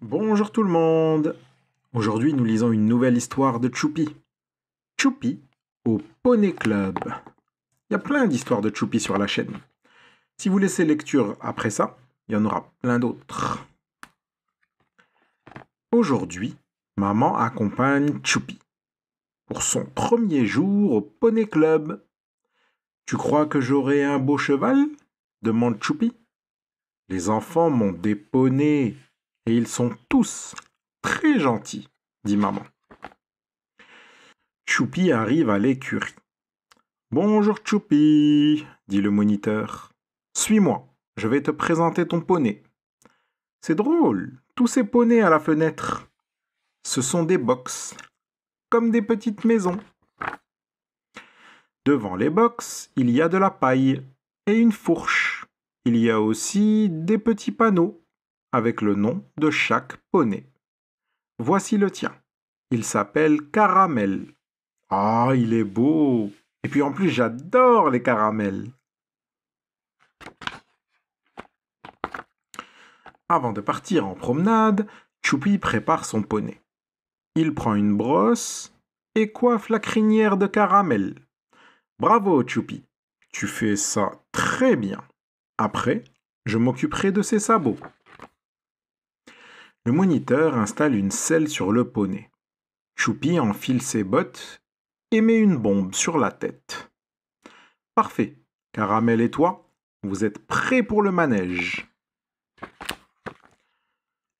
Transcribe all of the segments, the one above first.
Bonjour tout le monde Aujourd'hui nous lisons une nouvelle histoire de Choupi. Choupi au Poney Club. Il y a plein d'histoires de Choupi sur la chaîne. Si vous laissez lecture après ça, il y en aura plein d'autres. Aujourd'hui, maman accompagne Choupi pour son premier jour au Poney Club. Tu crois que j'aurai un beau cheval demande Choupi. Les enfants m'ont déponné et ils sont tous très gentils, dit maman. Choupi arrive à l'écurie. Bonjour Choupi, dit le moniteur. Suis-moi, je vais te présenter ton poney. C'est drôle, tous ces poneys à la fenêtre. Ce sont des boxes, comme des petites maisons. Devant les boxes, il y a de la paille et une fourche. Il y a aussi des petits panneaux avec le nom de chaque poney. Voici le tien. Il s'appelle Caramel. Ah, il est beau. Et puis en plus, j'adore les caramels. Avant de partir en promenade, Choupi prépare son poney. Il prend une brosse et coiffe la crinière de caramel. Bravo, Choupi. Tu fais ça très bien. Après, je m'occuperai de ses sabots. Le moniteur installe une selle sur le poney. Choupi enfile ses bottes et met une bombe sur la tête. Parfait, Caramel et toi, vous êtes prêts pour le manège.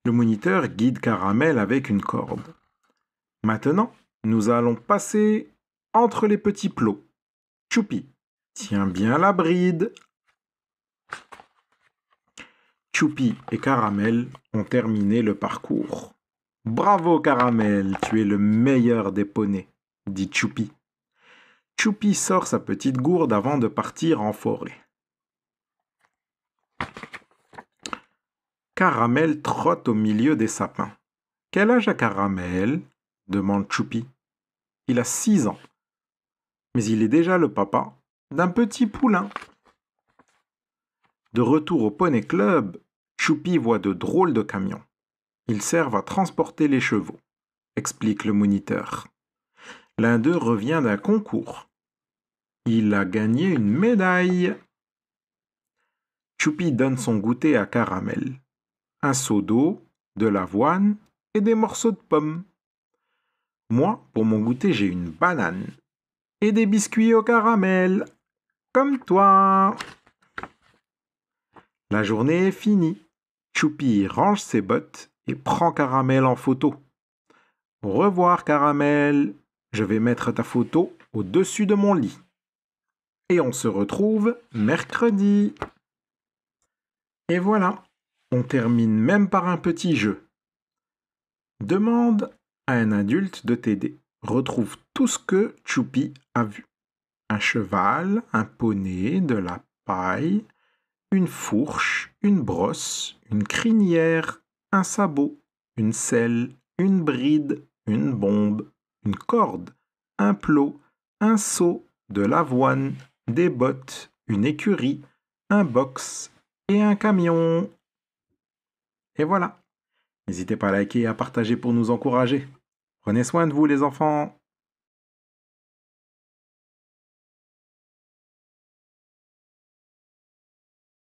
Le moniteur guide Caramel avec une corde. Maintenant, nous allons passer entre les petits plots. Choupi, tiens bien la bride, Choupi et Caramel ont terminé le parcours. Bravo Caramel, tu es le meilleur des poneys, dit Choupi. Choupi sort sa petite gourde avant de partir en forêt. Caramel trotte au milieu des sapins. Quel âge a Caramel demande Choupi. Il a six ans, mais il est déjà le papa d'un petit poulain. De retour au Poney Club, Choupi voit de drôles de camions. Ils servent à transporter les chevaux, explique le moniteur. L'un d'eux revient d'un concours. Il a gagné une médaille. Choupi donne son goûter à caramel. Un seau d'eau, de l'avoine et des morceaux de pommes. Moi, pour mon goûter, j'ai une banane et des biscuits au caramel. Comme toi. La journée est finie. Choupi range ses bottes et prend Caramel en photo. Au revoir Caramel, je vais mettre ta photo au-dessus de mon lit. Et on se retrouve mercredi. Et voilà, on termine même par un petit jeu. Demande à un adulte de t'aider. Retrouve tout ce que Choupi a vu. Un cheval, un poney, de la paille, une fourche, une brosse, une crinière, un sabot, une selle, une bride, une bombe, une corde, un plot, un seau, de l'avoine, des bottes, une écurie, un box et un camion. Et voilà. N'hésitez pas à liker et à partager pour nous encourager. Prenez soin de vous les enfants.